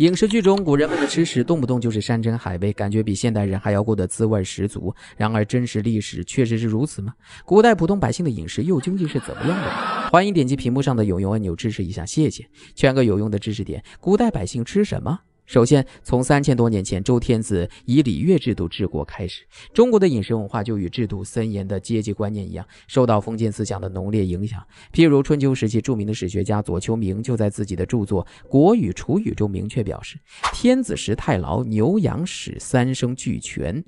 影视剧中古人们的吃食动不动就是山珍海味，感觉比现代人还要过得滋味十足。然而，真实历史确实是如此吗？古代普通百姓的饮食又究竟是怎么样的？欢迎点击屏幕上的有用按钮支持一下，谢谢。圈个有用的知识点：古代百姓吃什么？首先，从三千多年前周天子以礼乐制度治国开始，中国的饮食文化就与制度森严的阶级观念一样，受到封建思想的浓烈影响。譬如春秋时期著名的史学家左丘明，就在自己的著作《国语·楚语》中明确表示：“天子食太牢，牛羊豕三牲俱全；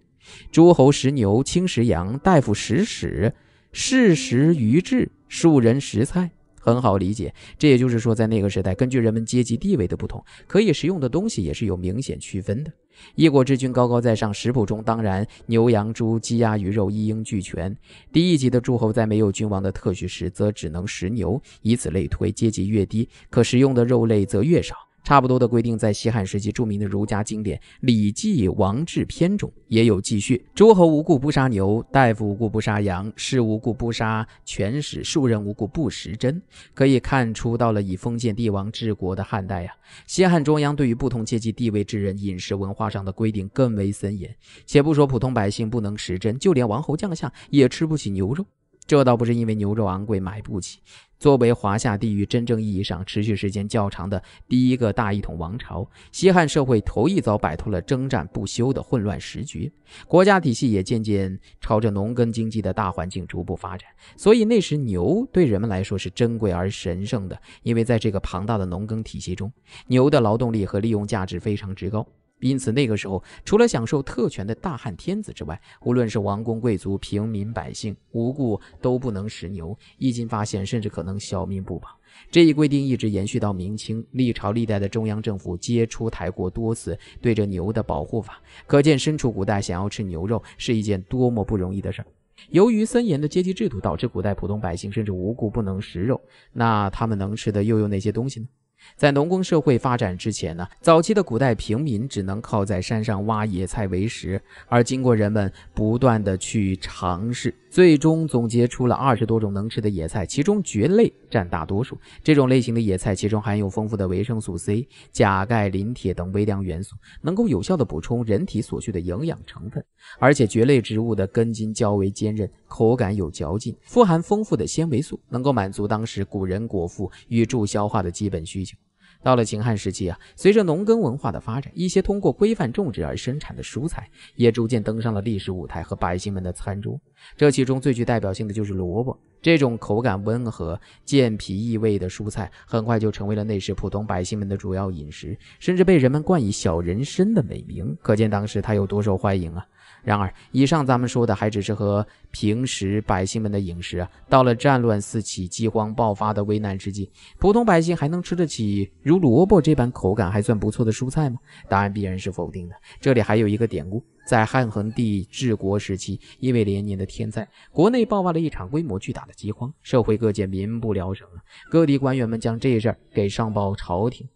诸侯食牛，卿食羊，大夫食豕，士食鱼炙，庶人食菜。”很好理解，这也就是说，在那个时代，根据人们阶级地位的不同，可以食用的东西也是有明显区分的。一国之君高高在上，食谱中当然牛羊猪鸡鸭鱼肉一应俱全。低一级的诸侯在没有君王的特许时，则只能食牛，以此类推，阶级越低，可食用的肉类则越少。差不多的规定，在西汉时期著名的儒家经典《礼记·王制篇》中也有记叙：诸侯无故不杀牛，大夫无故不杀羊，士无故不杀犬豕，庶人无故不食珍。可以看出，到了以封建帝王治国的汉代呀，西汉中央对于不同阶级地位之人饮食文化上的规定更为森严。且不说普通百姓不能食珍，就连王侯将相也吃不起牛肉。这倒不是因为牛肉昂贵买不起。作为华夏地域真正意义上持续时间较长的第一个大一统王朝，西汉社会头一遭摆脱了征战不休的混乱时局，国家体系也渐渐朝着农耕经济的大环境逐步发展。所以那时牛对人们来说是珍贵而神圣的，因为在这个庞大的农耕体系中，牛的劳动力和利用价值非常之高。因此，那个时候，除了享受特权的大汉天子之外，无论是王公贵族、平民百姓，无故都不能食牛。一经发现，甚至可能小命不保。这一规定一直延续到明清，历朝历代的中央政府皆出台过多次对着牛的保护法，可见身处古代，想要吃牛肉是一件多么不容易的事儿。由于森严的阶级制度，导致古代普通百姓甚至无故不能食肉。那他们能吃的又有哪些东西呢？在农耕社会发展之前呢，早期的古代平民只能靠在山上挖野菜为食，而经过人们不断的去尝试。最终总结出了二十多种能吃的野菜，其中蕨类占大多数。这种类型的野菜，其中含有丰富的维生素 C、钾、钙、磷、铁等微量元素，能够有效的补充人体所需的营养成分。而且蕨类植物的根茎较为坚韧，口感有嚼劲，富含丰富的纤维素，能够满足当时古人果腹与助消化的基本需求。到了秦汉时期啊，随着农耕文化的发展，一些通过规范种植而生产的蔬菜也逐渐登上了历史舞台和百姓们的餐桌。这其中最具代表性的就是萝卜，这种口感温和、健脾益胃的蔬菜，很快就成为了那时普通百姓们的主要饮食，甚至被人们冠以“小人参”的美名。可见当时它有多受欢迎啊！然而，以上咱们说的还只是和平时百姓们的饮食啊，到了战乱四起、饥荒爆发的危难之际，普通百姓还能吃得起如萝卜这般口感还算不错的蔬菜吗？答案必然是否定的。这里还有一个典故，在汉桓帝治国时期，因为连年的天灾，国内爆发了一场规模巨大的饥荒，社会各界民不聊生啊，各地官员们将这事儿给上报朝廷。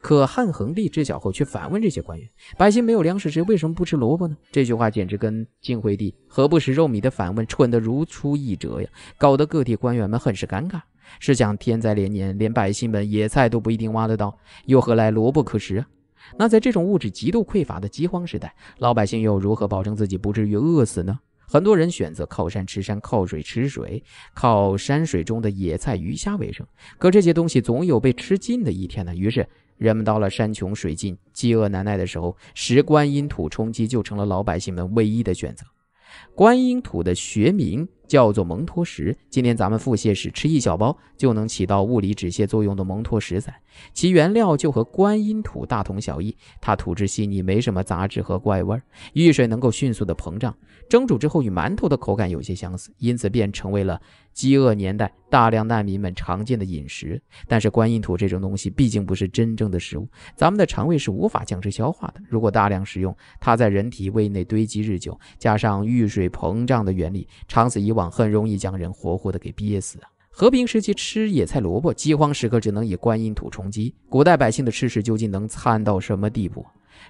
可汉恒帝知晓后，却反问这些官员：“百姓没有粮食，谁为什么不吃萝卜呢？”这句话简直跟晋惠帝“何不食肉糜”的反问蠢得如出一辙呀！搞得各地官员们很是尴尬。试想，天灾连年，连百姓们野菜都不一定挖得到，又何来萝卜可食啊？那在这种物质极度匮乏的饥荒时代，老百姓又如何保证自己不至于饿死呢？很多人选择靠山吃山，靠水吃水，靠山水中的野菜、鱼虾为生。可这些东西总有被吃尽的一天呢。于是，人们到了山穷水尽、饥饿难耐的时候，食观音土充饥就成了老百姓们唯一的选择。观音土的学名。叫做蒙脱石，今天咱们腹泻时吃一小包就能起到物理止泻作用的蒙脱石散，其原料就和观音土大同小异，它土质细腻，没什么杂质和怪味儿，遇水能够迅速的膨胀，蒸煮之后与馒头的口感有些相似，因此便成为了饥饿年代大量难民们常见的饮食。但是观音土这种东西毕竟不是真正的食物，咱们的肠胃是无法降脂消化的，如果大量食用，它在人体胃内堆积日久，加上遇水膨胀的原理，长此以往。很容易将人活活的给憋死啊！和平时期吃野菜萝卜，饥荒时刻只能以观音土充饥。古代百姓的吃食究竟能参到什么地步？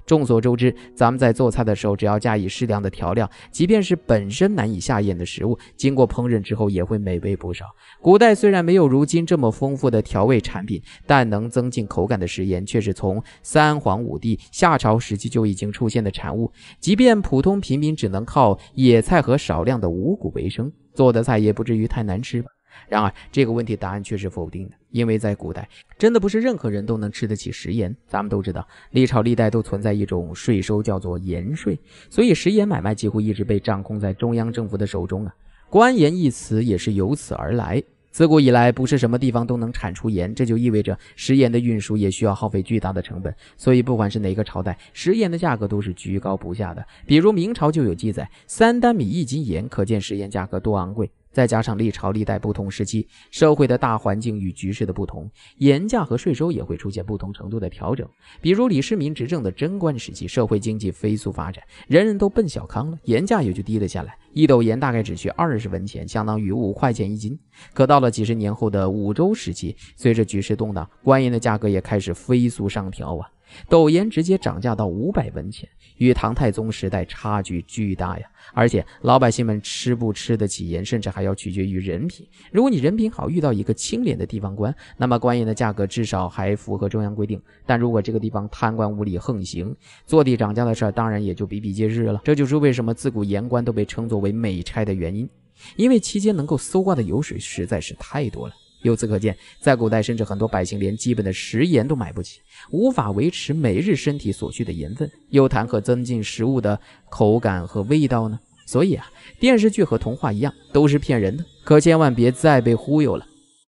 众所周知，咱们在做菜的时候，只要加以适量的调料，即便是本身难以下咽的食物，经过烹饪之后也会美味不少。古代虽然没有如今这么丰富的调味产品，但能增进口感的食盐，却是从三皇五帝、夏朝时期就已经出现的产物。即便普通平民只能靠野菜和少量的五谷为生，做的菜也不至于太难吃吧。然而，这个问题答案却是否定的，因为在古代，真的不是任何人都能吃得起食盐。咱们都知道，历朝历代都存在一种税收，叫做盐税，所以食盐买卖几乎一直被掌控在中央政府的手中啊。官盐一词也是由此而来。自古以来，不是什么地方都能产出盐，这就意味着食盐的运输也需要耗费巨大的成本。所以，不管是哪个朝代，食盐的价格都是居高不下的。比如明朝就有记载，三担米一斤盐，可见食盐价格多昂贵。再加上历朝历代不同时期社会的大环境与局势的不同，盐价和税收也会出现不同程度的调整。比如李世民执政的贞观时期，社会经济飞速发展，人人都奔小康了，盐价也就低了下来，一斗盐大概只需二十文钱，相当于五块钱一斤。可到了几十年后的武周时期，随着局势动荡，官盐的价格也开始飞速上调啊，斗盐直接涨价到五百文钱。与唐太宗时代差距巨大呀，而且老百姓们吃不吃得起盐，甚至还要取决于人品。如果你人品好，遇到一个清廉的地方官，那么官盐的价格至少还符合中央规定；但如果这个地方贪官污吏横行，坐地涨价的事儿当然也就比比皆是了。这就是为什么自古盐官都被称作为美差的原因，因为期间能够搜刮的油水实在是太多了。由此可见，在古代，甚至很多百姓连基本的食盐都买不起，无法维持每日身体所需的盐分，又谈何增进食物的口感和味道呢？所以啊，电视剧和童话一样，都是骗人的，可千万别再被忽悠了。